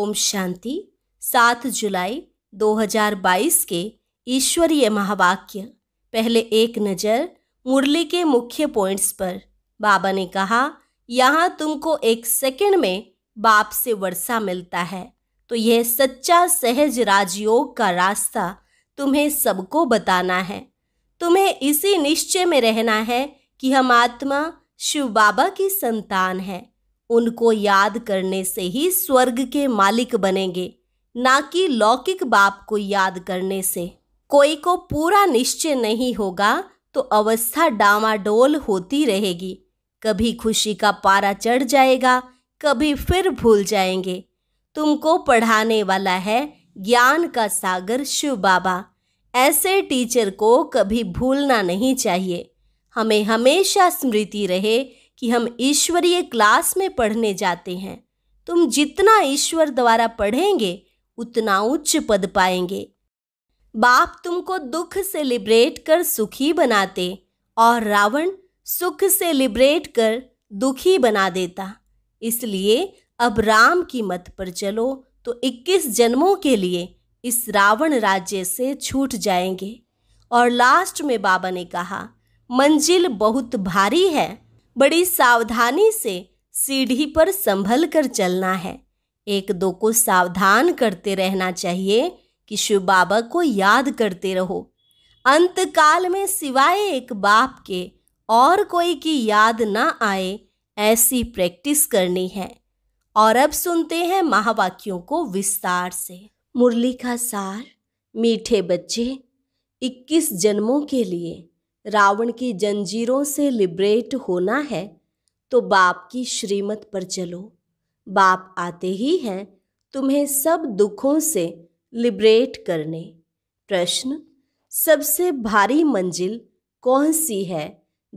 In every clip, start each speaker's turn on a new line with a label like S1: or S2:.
S1: ओम शांति सात जुलाई 2022 के ईश्वरीय महावाक्य पहले एक नज़र मुरली के मुख्य पॉइंट्स पर बाबा ने कहा यहाँ तुमको एक सेकंड में बाप से वर्षा मिलता है तो यह सच्चा सहज राजयोग का रास्ता तुम्हें सबको बताना है तुम्हें इसी निश्चय में रहना है कि हम आत्मा शिव बाबा की संतान है उनको याद करने से ही स्वर्ग के मालिक बनेंगे ना कि लौकिक बाप को याद करने से कोई को पूरा निश्चय नहीं होगा तो अवस्था डामाडोल होती रहेगी कभी खुशी का पारा चढ़ जाएगा कभी फिर भूल जाएंगे तुमको पढ़ाने वाला है ज्ञान का सागर शिव बाबा ऐसे टीचर को कभी भूलना नहीं चाहिए हमें हमेशा स्मृति रहे कि हम ईश्वरीय क्लास में पढ़ने जाते हैं तुम जितना ईश्वर द्वारा पढ़ेंगे उतना उच्च पद पाएंगे बाप तुमको दुख से लिबरेट कर सुखी बनाते और रावण सुख से लिबरेट कर दुखी बना देता इसलिए अब राम की मत पर चलो तो 21 जन्मों के लिए इस रावण राज्य से छूट जाएंगे और लास्ट में बाबा ने कहा मंजिल बहुत भारी है बड़ी सावधानी से सीढ़ी पर संभल कर चलना है एक दो को सावधान करते रहना चाहिए कि शिव बाबा को याद करते रहो अंतकाल में सिवाय एक बाप के और कोई की याद ना आए ऐसी प्रैक्टिस करनी है और अब सुनते हैं महावाक्यों को विस्तार से मुरली का सार मीठे बच्चे 21 जन्मों के लिए रावण की जंजीरों से लिबरेट होना है तो बाप की श्रीमत पर चलो बाप आते ही हैं तुम्हें सब दुखों से लिबरेट करने प्रश्न सबसे भारी मंजिल कौन सी है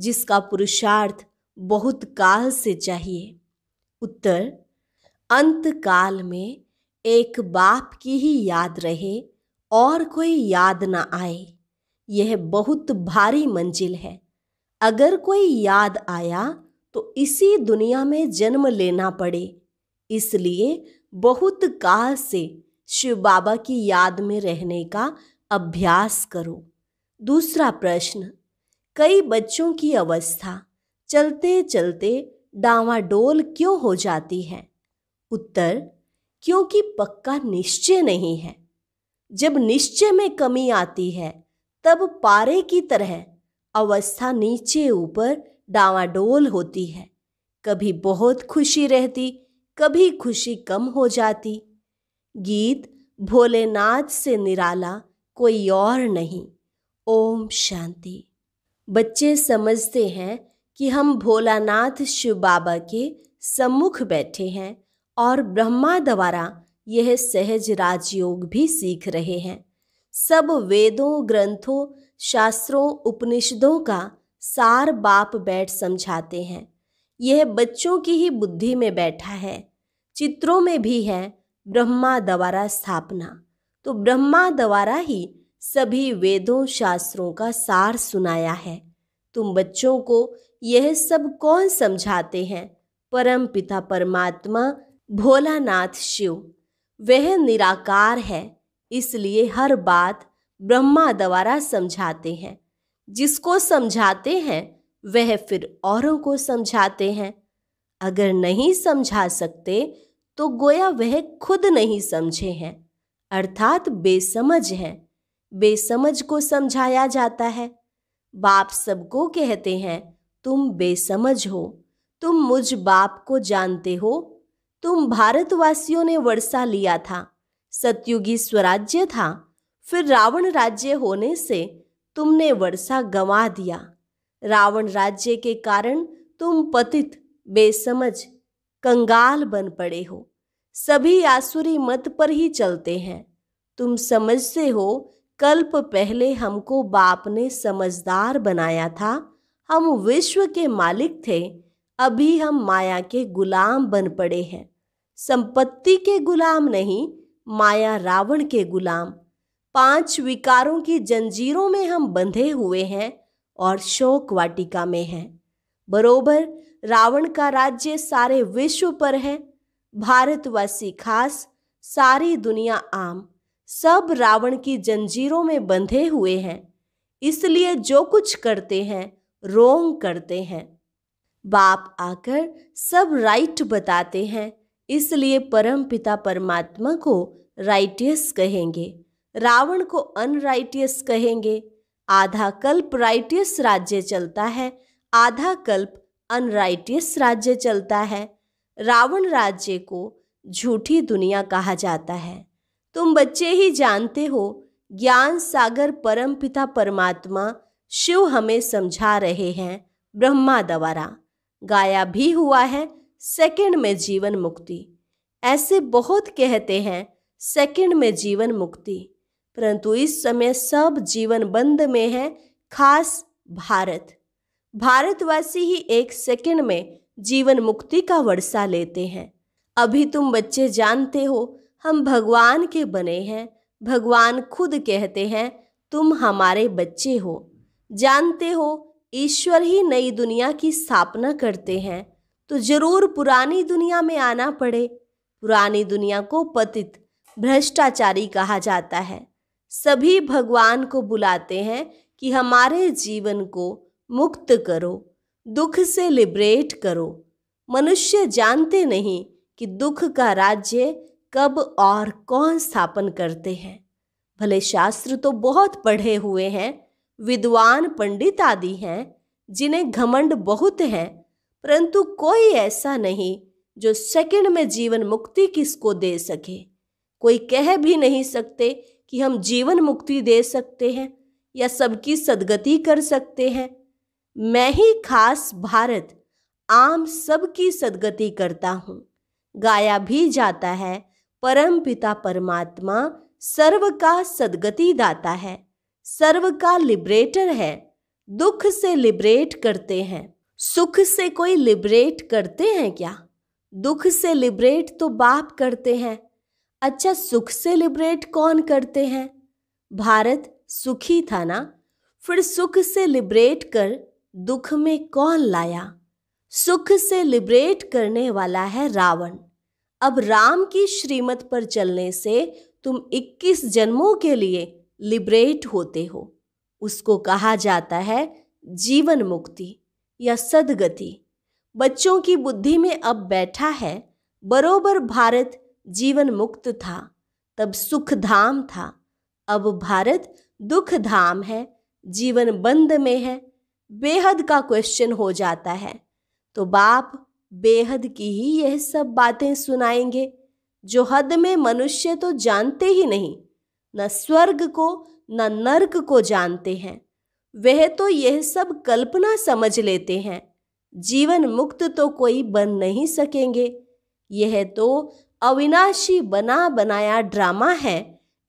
S1: जिसका पुरुषार्थ बहुत काल से चाहिए उत्तर अंत काल में एक बाप की ही याद रहे और कोई याद ना आए यह बहुत भारी मंजिल है अगर कोई याद आया तो इसी दुनिया में जन्म लेना पड़े इसलिए बहुत काल से शिव बाबा की याद में रहने का अभ्यास करो दूसरा प्रश्न कई बच्चों की अवस्था चलते चलते डावाडोल क्यों हो जाती है उत्तर क्योंकि पक्का निश्चय नहीं है जब निश्चय में कमी आती है तब पारे की तरह अवस्था नीचे ऊपर डावाडोल होती है कभी बहुत खुशी रहती कभी खुशी कम हो जाती गीत भोलेनाथ से निराला कोई और नहीं ओम शांति बच्चे समझते हैं कि हम भोलानाथ शिव बाबा के सम्मुख बैठे हैं और ब्रह्मा द्वारा यह सहज राजयोग भी सीख रहे हैं सब वेदों ग्रंथों शास्त्रों उपनिषदों का सार बाप बैठ समझाते हैं यह बच्चों की ही बुद्धि में बैठा है चित्रों में भी है ब्रह्मा द्वारा स्थापना तो ब्रह्मा द्वारा ही सभी वेदों शास्त्रों का सार सुनाया है तुम बच्चों को यह सब कौन समझाते हैं परम पिता परमात्मा भोलानाथ शिव वह निराकार है इसलिए हर बात ब्रह्मा द्वारा समझाते हैं जिसको समझाते हैं वह फिर औरों को समझाते हैं अगर नहीं समझा सकते तो गोया वह खुद नहीं समझे हैं अर्थात बेसमझ हैं बेसमझ को समझाया जाता है बाप सबको कहते हैं तुम बेसमझ हो तुम मुझ बाप को जानते हो तुम भारतवासियों ने वर्षा लिया था सतयुगी स्वराज्य था फिर रावण राज्य होने से तुमने वर्षा गंवा दिया रावण राज्य के कारण तुम पतित बेसमझ कंगाल बन पड़े हो सभी आसुरी मत पर ही चलते हैं तुम समझते हो कल्प पहले हमको बाप ने समझदार बनाया था हम विश्व के मालिक थे अभी हम माया के गुलाम बन पड़े हैं संपत्ति के गुलाम नहीं माया रावण के गुलाम पांच विकारों की जंजीरों में हम बंधे हुए हैं और शोक वाटिका में हैं बरोबर रावण का राज्य सारे विश्व पर है भारतवासी खास सारी दुनिया आम सब रावण की जंजीरों में बंधे हुए हैं इसलिए जो कुछ करते हैं रोंग करते हैं बाप आकर सब राइट बताते हैं इसलिए परम पिता परमात्मा को राइटियस कहेंगे रावण को अनराइटियस कहेंगे आधा कल्प राइटियस राज्य चलता है आधा कल्प अनराइटियस राज्य चलता है रावण राज्य को झूठी दुनिया कहा जाता है तुम बच्चे ही जानते हो ज्ञान सागर परम पिता परमात्मा शिव हमें समझा रहे हैं ब्रह्मा द्वारा गाया भी हुआ है सेकंड में जीवन मुक्ति ऐसे बहुत कहते हैं सेकंड में जीवन मुक्ति परंतु इस समय सब जीवन बंद में है खास भारत भारतवासी ही एक सेकंड में जीवन मुक्ति का वर्षा लेते हैं अभी तुम बच्चे जानते हो हम भगवान के बने हैं भगवान खुद कहते हैं तुम हमारे बच्चे हो जानते हो ईश्वर ही नई दुनिया की स्थापना करते हैं तो जरूर पुरानी दुनिया में आना पड़े पुरानी दुनिया को पतित भ्रष्टाचारी कहा जाता है सभी भगवान को बुलाते हैं कि हमारे जीवन को मुक्त करो दुख से लिबरेट करो मनुष्य जानते नहीं कि दुख का राज्य कब और कौन स्थापन करते हैं भले शास्त्र तो बहुत पढ़े हुए हैं विद्वान पंडित आदि हैं जिन्हें घमंड बहुत हैं परंतु कोई ऐसा नहीं जो सेकंड में जीवन मुक्ति किसको दे सके कोई कह भी नहीं सकते कि हम जीवन मुक्ति दे सकते हैं या सबकी सदगति कर सकते हैं मैं ही खास भारत आम सबकी सदगति करता हूँ गाया भी जाता है परम पिता परमात्मा सर्व का सदगति दाता है सर्व का लिबरेटर है दुख से लिबरेट करते हैं सुख से कोई लिबरेट करते हैं क्या दुख से लिबरेट तो बाप करते हैं अच्छा सुख से लिबरेट कौन करते हैं भारत सुखी था ना फिर सुख से लिबरेट कर दुख में कौन लाया सुख से लिबरेट करने वाला है रावण अब राम की श्रीमत पर चलने से तुम 21 जन्मों के लिए लिबरेट होते हो उसको कहा जाता है जीवन मुक्ति या सदगति बच्चों की बुद्धि में अब बैठा है बरोबर भारत जीवन मुक्त था तब सुख धाम था अब भारत दुख धाम है जीवन बंद में है बेहद का क्वेश्चन हो जाता है तो बाप बेहद की ही यह सब बातें सुनाएंगे जो हद में मनुष्य तो जानते ही नहीं न स्वर्ग को न नर्क को जानते हैं वह तो यह सब कल्पना समझ लेते हैं जीवन मुक्त तो कोई बन नहीं सकेंगे यह तो अविनाशी बना बनाया ड्रामा है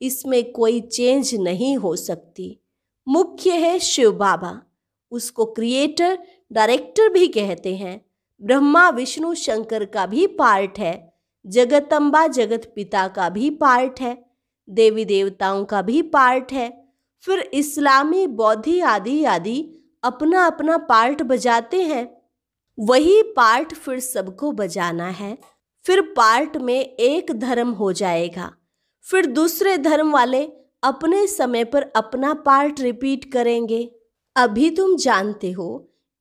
S1: इसमें कोई चेंज नहीं हो सकती मुख्य है शिव बाबा उसको क्रिएटर डायरेक्टर भी कहते हैं ब्रह्मा विष्णु शंकर का भी पार्ट है जगतम्बा जगत पिता का भी पार्ट है देवी देवताओं का भी पार्ट है फिर इस्लामी बौद्धि आदि आदि अपना अपना पार्ट बजाते हैं वही पार्ट फिर सबको बजाना है फिर पार्ट में एक धर्म हो जाएगा फिर दूसरे धर्म वाले अपने समय पर अपना पार्ट रिपीट करेंगे अभी तुम जानते हो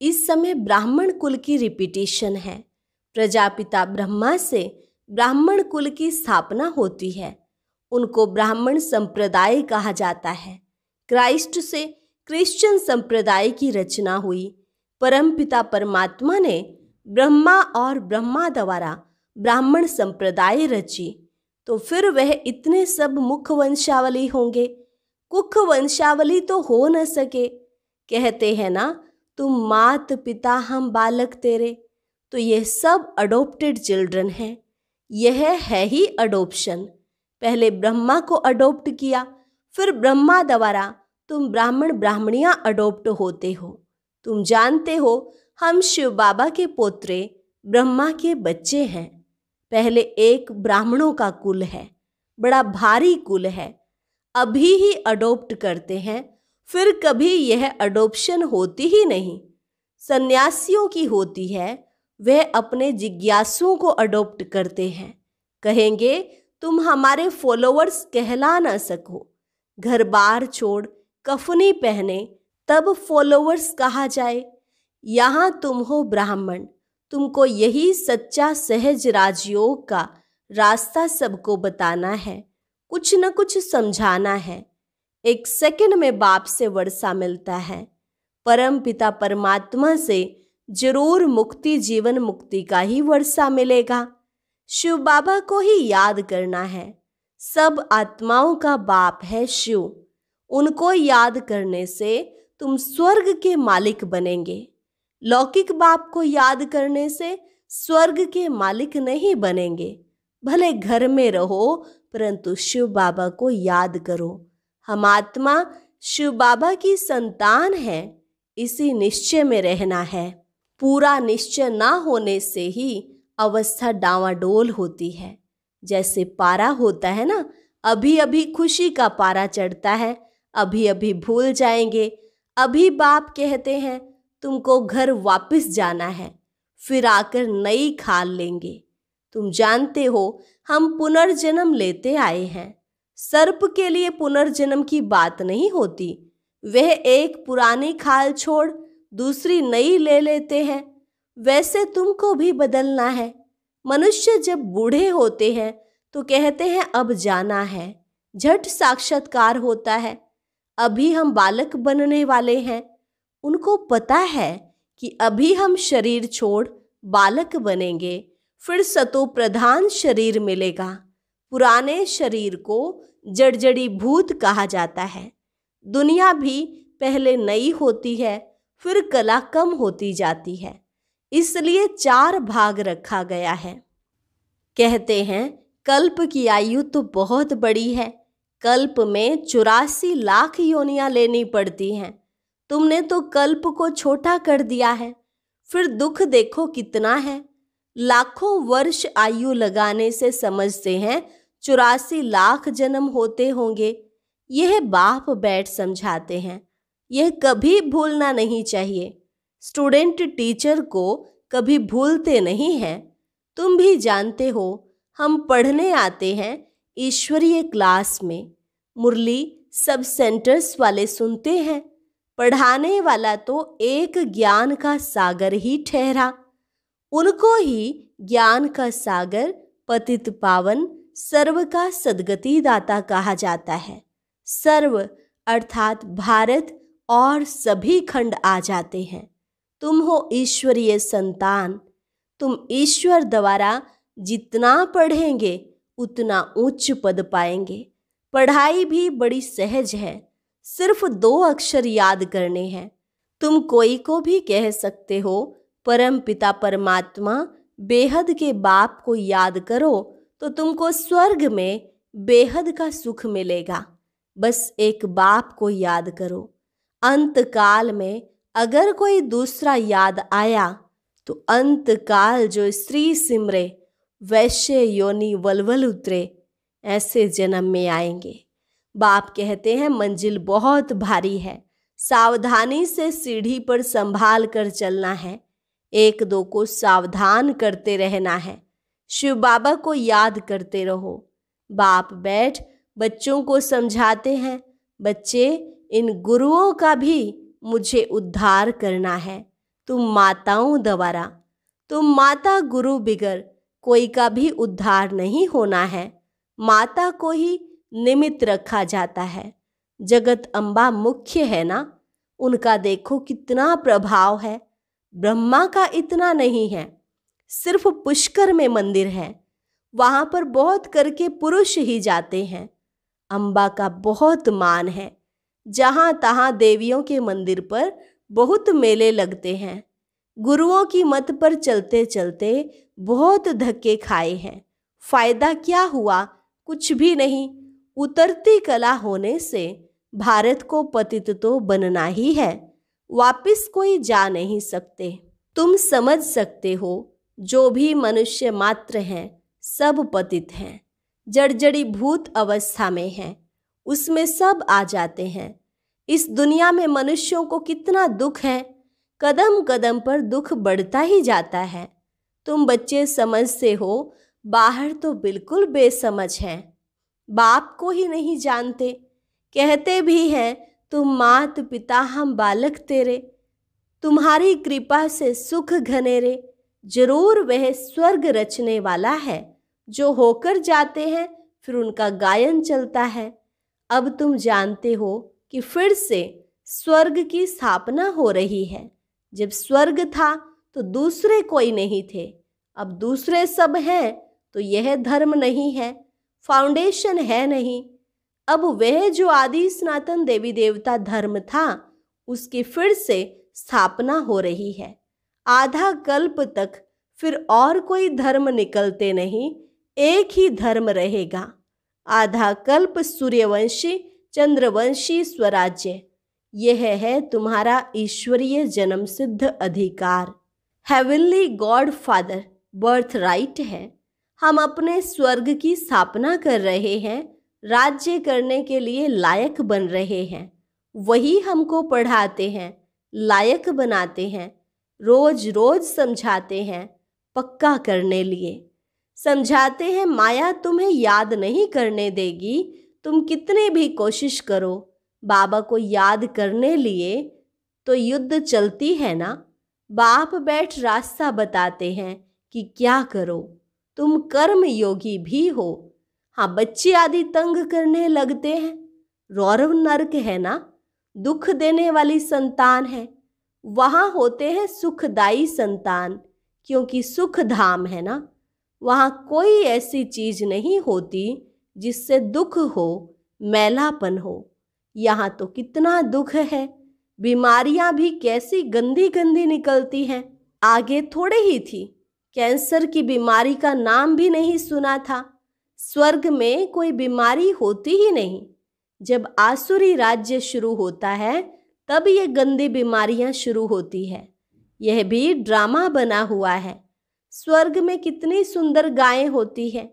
S1: इस समय ब्राह्मण कुल की रिपीटेशन है प्रजापिता ब्रह्मा से ब्राह्मण कुल की स्थापना होती है उनको ब्राह्मण संप्रदाय कहा जाता है क्राइस्ट से क्रिश्चियन संप्रदाय की रचना हुई परमपिता परमात्मा ने ब्रह्मा और ब्रह्मा द्वारा ब्राह्मण संप्रदाय रची तो फिर वह इतने सब मुख वंशावली होंगे कुख वंशावली तो हो न सके कहते हैं ना तुम मात पिता हम बालक तेरे तो यह सब अडोप्टेड चिल्ड्रन हैं यह है ही अडोप्शन पहले ब्रह्मा को अडोप्ट किया फिर ब्रह्मा द्वारा तुम ब्राह्मण ब्राह्मणियाँ अडोप्ट होते हो तुम जानते हो हम शिव बाबा के पोत्रे ब्रह्मा के बच्चे हैं पहले एक ब्राह्मणों का कुल है बड़ा भारी कुल है अभी ही अडोप्ट करते हैं फिर कभी यह अडोप्शन होती ही नहीं सन्यासियों की होती है वह अपने जिज्ञासुओं को अडोप्ट करते हैं कहेंगे तुम हमारे फॉलोअर्स कहला ना सको घर बार छोड़ कफनी पहने तब फॉलोअर्स कहा जाए यहाँ तुम हो ब्राह्मण तुमको यही सच्चा सहज राजयोग का रास्ता सबको बताना है कुछ न कुछ समझाना है एक सेकंड में बाप से वर्षा मिलता है परम पिता परमात्मा से जरूर मुक्ति जीवन मुक्ति का ही वर्षा मिलेगा शिव बाबा को ही याद करना है सब आत्माओं का बाप है शिव उनको याद करने से तुम स्वर्ग के मालिक बनेंगे लौकिक बाप को याद करने से स्वर्ग के मालिक नहीं बनेंगे भले घर में रहो परंतु शिव बाबा को याद करो हम आत्मा शिव बाबा की संतान है इसी निश्चय में रहना है पूरा निश्चय ना होने से ही अवस्था डावाडोल होती है जैसे पारा होता है ना अभी अभी खुशी का पारा चढ़ता है अभी अभी भूल जाएंगे अभी बाप कहते हैं तुमको घर वापस जाना है फिर आकर नई खाल लेंगे तुम जानते हो हम पुनर्जन्म लेते आए हैं सर्प के लिए पुनर्जन्म की बात नहीं होती वह एक पुरानी खाल छोड़ दूसरी नई ले लेते हैं वैसे तुमको भी बदलना है मनुष्य जब बूढ़े होते हैं तो कहते हैं अब जाना है झट साक्षात्कार होता है अभी हम बालक बनने वाले हैं उनको पता है कि अभी हम शरीर छोड़ बालक बनेंगे फिर सतो प्रधान शरीर मिलेगा पुराने शरीर को जड़जड़ी भूत कहा जाता है दुनिया भी पहले नई होती है फिर कला कम होती जाती है इसलिए चार भाग रखा गया है कहते हैं कल्प की आयु तो बहुत बड़ी है कल्प में चौरासी लाख योनियां लेनी पड़ती हैं तुमने तो कल्प को छोटा कर दिया है फिर दुख देखो कितना है लाखों वर्ष आयु लगाने से समझते हैं चौरासी लाख जन्म होते होंगे यह बाप बैठ समझाते हैं यह कभी भूलना नहीं चाहिए स्टूडेंट टीचर को कभी भूलते नहीं हैं तुम भी जानते हो हम पढ़ने आते हैं ईश्वरीय क्लास में मुरली सब सेंटर्स वाले सुनते हैं पढ़ाने वाला तो एक ज्ञान का सागर ही ठहरा उनको ही ज्ञान का सागर पतित पावन सर्व का सदगति दाता कहा जाता है सर्व अर्थात भारत और सभी खंड आ जाते हैं तुम हो ईश्वरीय संतान तुम ईश्वर द्वारा जितना पढ़ेंगे उतना उच्च पद पाएंगे पढ़ाई भी बड़ी सहज है सिर्फ दो अक्षर याद करने हैं तुम कोई को भी कह सकते हो परम पिता परमात्मा बेहद के बाप को याद करो तो तुमको स्वर्ग में बेहद का सुख मिलेगा बस एक बाप को याद करो अंतकाल में अगर कोई दूसरा याद आया तो अंतकाल जो स्त्री सिमरे वैश्य योनि वलवल उतरे ऐसे जन्म में आएंगे बाप कहते हैं मंजिल बहुत भारी है सावधानी से सीढ़ी पर संभाल कर चलना है एक दो को सावधान करते रहना है शिव बाबा को याद करते रहो बाप बैठ बच्चों को समझाते हैं बच्चे इन गुरुओं का भी मुझे उद्धार करना है तुम माताओं द्वारा तुम माता गुरु बिगर कोई का भी उद्धार नहीं होना है माता को ही निमित्त रखा जाता है जगत अम्बा मुख्य है ना उनका देखो कितना प्रभाव है ब्रह्मा का इतना नहीं है सिर्फ पुष्कर में मंदिर है वहाँ पर बहुत करके पुरुष ही जाते हैं अम्बा का बहुत मान है जहाँ तहाँ देवियों के मंदिर पर बहुत मेले लगते हैं गुरुओं की मत पर चलते चलते बहुत धक्के खाए हैं फायदा क्या हुआ कुछ भी नहीं उतरती कला होने से भारत को पतित तो बनना ही है वापिस कोई जा नहीं सकते तुम समझ सकते हो जो भी मनुष्य मात्र हैं सब पतित हैं जड़जड़ी भूत अवस्था में हैं उसमें सब आ जाते हैं इस दुनिया में मनुष्यों को कितना दुख है कदम कदम पर दुख बढ़ता ही जाता है तुम बच्चे समझ से हो बाहर तो बिल्कुल बेसमझ हैं बाप को ही नहीं जानते कहते भी हैं तुम मात पिता हम बालक तेरे तुम्हारी कृपा से सुख घनेरे जरूर वह स्वर्ग रचने वाला है जो होकर जाते हैं फिर उनका गायन चलता है अब तुम जानते हो कि फिर से स्वर्ग की स्थापना हो रही है जब स्वर्ग था तो दूसरे कोई नहीं थे अब दूसरे सब हैं तो यह धर्म नहीं है फाउंडेशन है नहीं अब वह जो आदि सनातन देवी देवता धर्म था उसकी फिर से स्थापना हो रही है आधा कल्प तक फिर और कोई धर्म निकलते नहीं एक ही धर्म रहेगा आधा कल्प सूर्यवंशी चंद्रवंशी स्वराज्य यह है तुम्हारा ईश्वरीय जन्म सिद्ध अधिकार heavenly God father birth right है हम अपने स्वर्ग की स्थापना कर रहे हैं राज्य करने के लिए लायक बन रहे हैं वही हमको पढ़ाते हैं लायक बनाते हैं रोज रोज समझाते हैं पक्का करने लिए समझाते हैं माया तुम्हें याद नहीं करने देगी तुम कितने भी कोशिश करो बाबा को याद करने लिए तो युद्ध चलती है ना बाप बैठ रास्ता बताते हैं कि क्या करो तुम कर्म योगी भी हो हाँ बच्चे आदि तंग करने लगते हैं रौरव नरक है ना दुख देने वाली संतान है वहाँ होते हैं सुखदाई संतान क्योंकि सुख धाम है ना वहाँ कोई ऐसी चीज नहीं होती जिससे दुख हो मैलापन हो यहाँ तो कितना दुख है बीमारियाँ भी कैसी गंदी गंदी निकलती हैं आगे थोड़े ही थी कैंसर की बीमारी का नाम भी नहीं सुना था स्वर्ग में कोई बीमारी होती ही नहीं जब आसुरी राज्य शुरू होता है तब ये गंदी बीमारियाँ शुरू होती है यह भी ड्रामा बना हुआ है स्वर्ग में कितनी सुंदर गायें होती हैं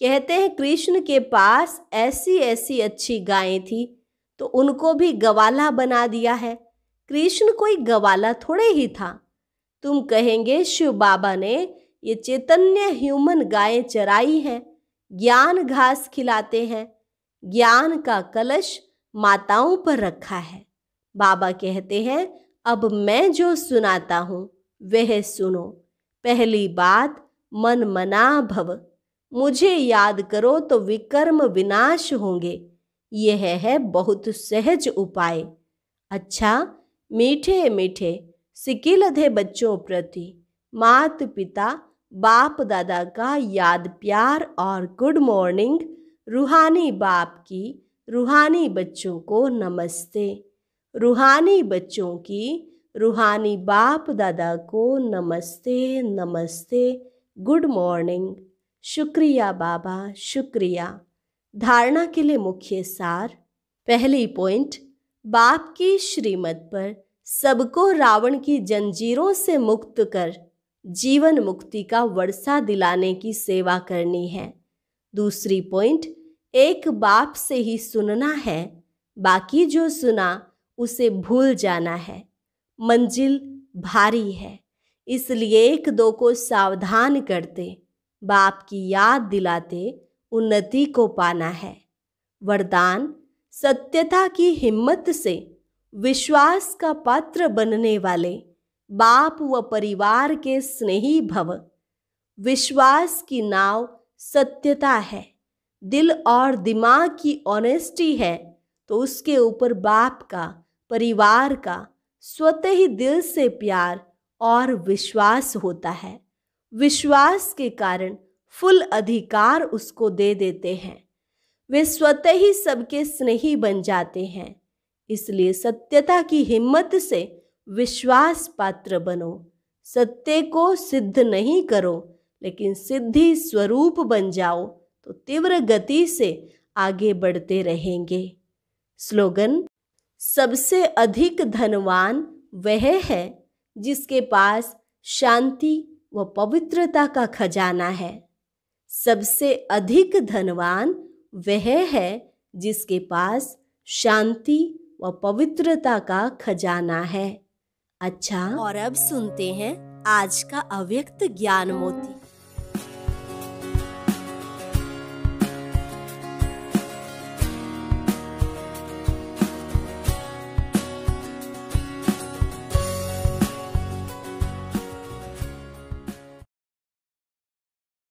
S1: कहते हैं कृष्ण के पास ऐसी ऐसी अच्छी गायें थी तो उनको भी गवाला बना दिया है कृष्ण कोई गवाला थोड़े ही था तुम कहेंगे शिव बाबा ने ये चैतन्य ह्यूमन गायें चराई हैं ज्ञान घास खिलाते हैं ज्ञान का कलश माताओं पर रखा है बाबा कहते हैं अब मैं जो सुनाता हूँ वह सुनो पहली बात मन मना भव मुझे याद करो तो विकर्म विनाश होंगे यह है बहुत सहज उपाय अच्छा मीठे मीठे सिकिलधे बच्चों प्रति मात पिता बाप दादा का याद प्यार और गुड मॉर्निंग रूहानी बाप की रूहानी बच्चों को नमस्ते रूहानी बच्चों की रूहानी बाप दादा को नमस्ते नमस्ते गुड मॉर्निंग शुक्रिया बाबा शुक्रिया धारणा के लिए मुख्य सार पहली पॉइंट बाप की श्रीमत पर सबको रावण की जंजीरों से मुक्त कर जीवन मुक्ति का वर्षा दिलाने की सेवा करनी है दूसरी पॉइंट एक बाप से ही सुनना है बाकी जो सुना उसे भूल जाना है मंजिल भारी है इसलिए एक दो को सावधान करते बाप की याद दिलाते उन्नति को पाना है वरदान सत्यता की हिम्मत से विश्वास का पात्र बनने वाले बाप व परिवार के स्नेही भव विश्वास की नाव सत्यता है दिल और दिमाग की ऑनेस्टी है तो उसके ऊपर बाप का परिवार का स्वत ही दिल से प्यार और विश्वास होता है विश्वास के कारण फुल अधिकार उसको दे देते हैं वे स्वतः ही सबके स्नेही बन जाते हैं इसलिए सत्यता की हिम्मत से विश्वास पात्र बनो सत्य को सिद्ध नहीं करो लेकिन सिद्धि स्वरूप बन जाओ तो तीव्र गति से आगे बढ़ते रहेंगे स्लोगन सबसे अधिक धनवान वह है जिसके पास शांति व पवित्रता का खजाना है सबसे अधिक धनवान वह है जिसके पास शांति व पवित्रता का खजाना है अच्छा और अब सुनते हैं आज का अव्यक्त ज्ञान मोती